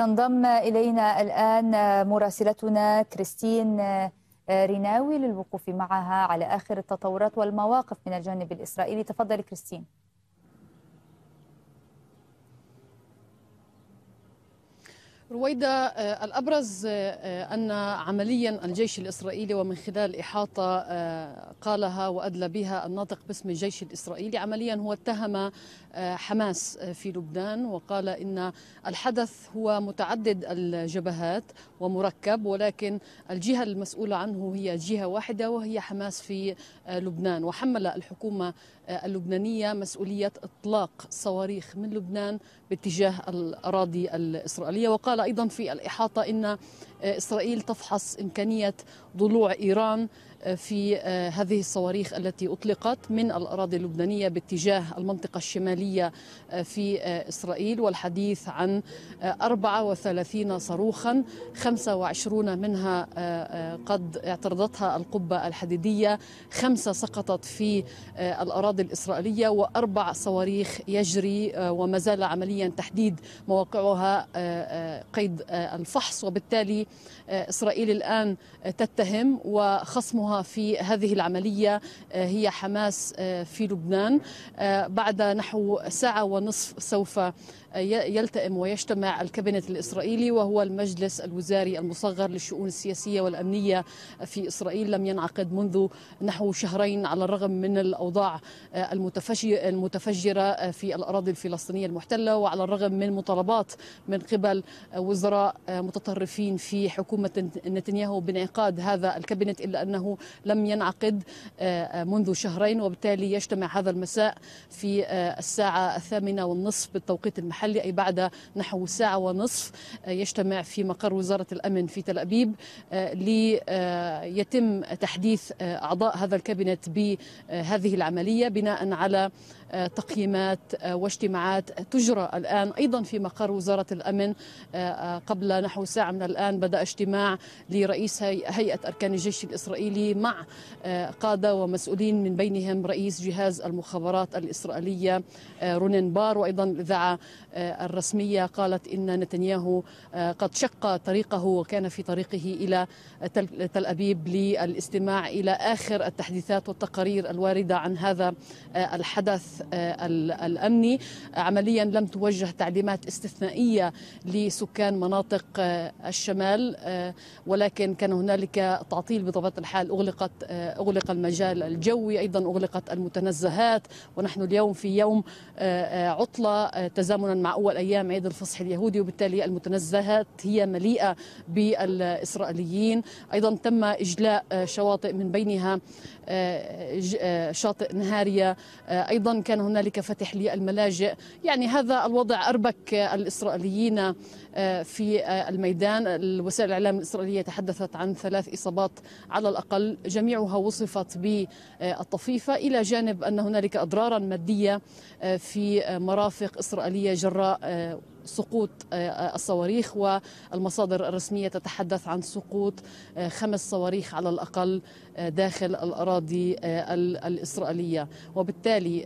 تنضم إلينا الآن مراسلتنا كريستين آه، ريناوي للوقوف معها على آخر التطورات والمواقف من الجانب الإسرائيلي تفضل كريستين رويدا آه، الأبرز آه، آه، أن عمليا الجيش الإسرائيلي ومن خلال إحاطة قالها وأدلى بها الناطق باسم الجيش الإسرائيلي عمليا هو اتهم حماس في لبنان وقال إن الحدث هو متعدد الجبهات ومركب ولكن الجهة المسؤولة عنه هي جهة واحدة وهي حماس في لبنان وحمل الحكومة اللبنانية مسؤولية إطلاق صواريخ من لبنان باتجاه الأراضي الإسرائيلية وقال قال أيضا في الإحاطة أن آه، إسرائيل تفحص إمكانية ضلوع إيران آه، في آه، هذه الصواريخ التي أطلقت من الأراضي اللبنانية باتجاه المنطقة الشمالية في إسرائيل والحديث عن 34 صاروخا 25 منها قد اعترضتها القبة الحديدية خمسة سقطت في الأراضي الإسرائيلية وأربع صواريخ يجري وما زال عمليا تحديد مواقعها قيد آه، الفحص وبالتالي آه، إسرائيل الآن آه، تتهم وخصمها في هذه العملية هي حماس في لبنان بعد نحو ساعة ونصف سوف يلتئم ويجتمع الكابينت الإسرائيلي وهو المجلس الوزاري المصغر للشؤون السياسية والأمنية في إسرائيل لم ينعقد منذ نحو شهرين على الرغم من الأوضاع آه، المتفجرة آه، في الأراضي الفلسطينية المحتلة وعلى الرغم من مطالبات من قبل آه، وزراء متطرفين في حكومة نتنياهو بانعقاد هذا الكابينت إلا أنه لم ينعقد منذ شهرين وبالتالي يجتمع هذا المساء في الساعة الثامنة والنصف بالتوقيت المحلي المحلي أي بعد نحو ساعة ونصف آه، يجتمع في مقر وزارة الأمن في تل أبيب آه، ليتم تحديث آه، أعضاء هذا الكابينت بهذه العملية بناء على تقييمات آه، واجتماعات تجرى الآن أيضا في مقر وزارة الأمن آه، آه، قبل نحو ساعة من الآن بدأ اجتماع لرئيس هيئة أركان الجيش الإسرائيلي مع قادة ومسؤولين من بينهم رئيس جهاز المخابرات الإسرائيلية رونين بار وأيضا الإذاعة الرسمية قالت إن نتنياهو قد شق طريقه وكان في طريقه إلى تل أبيب للاستماع إلى آخر التحديثات والتقارير الواردة عن هذا الحدث آه، الأمني عمليا لم توجه تعليمات استثنائية لسكان مناطق آه، الشمال آه، ولكن كان هنالك تعطيل بطبيعة الحال أغلقت أغلق المجال الجوي أيضا أغلقت المتنزهات ونحن اليوم في يوم عطلة تزامنا مع أول أيام عيد الفصح اليهودي وبالتالي المتنزهات هي مليئة بالإسرائيليين أيضا تم إجلاء شواطئ من بينها شاطئ نهاريا أيضا كان هنالك فتح للملاجئ يعني هذا الوضع أربك الإسرائيليين آه، في آه، الميدان وسائل الإعلام الإسرائيلية تحدثت عن ثلاث إصابات على الأقل جميعها وصفت بالطفيفة إلى جانب أن هنالك أضرارا مادية آه، في مرافق إسرائيلية جراء سقوط الصواريخ والمصادر الرسمية تتحدث عن سقوط خمس صواريخ على الأقل داخل الأراضي الإسرائيلية وبالتالي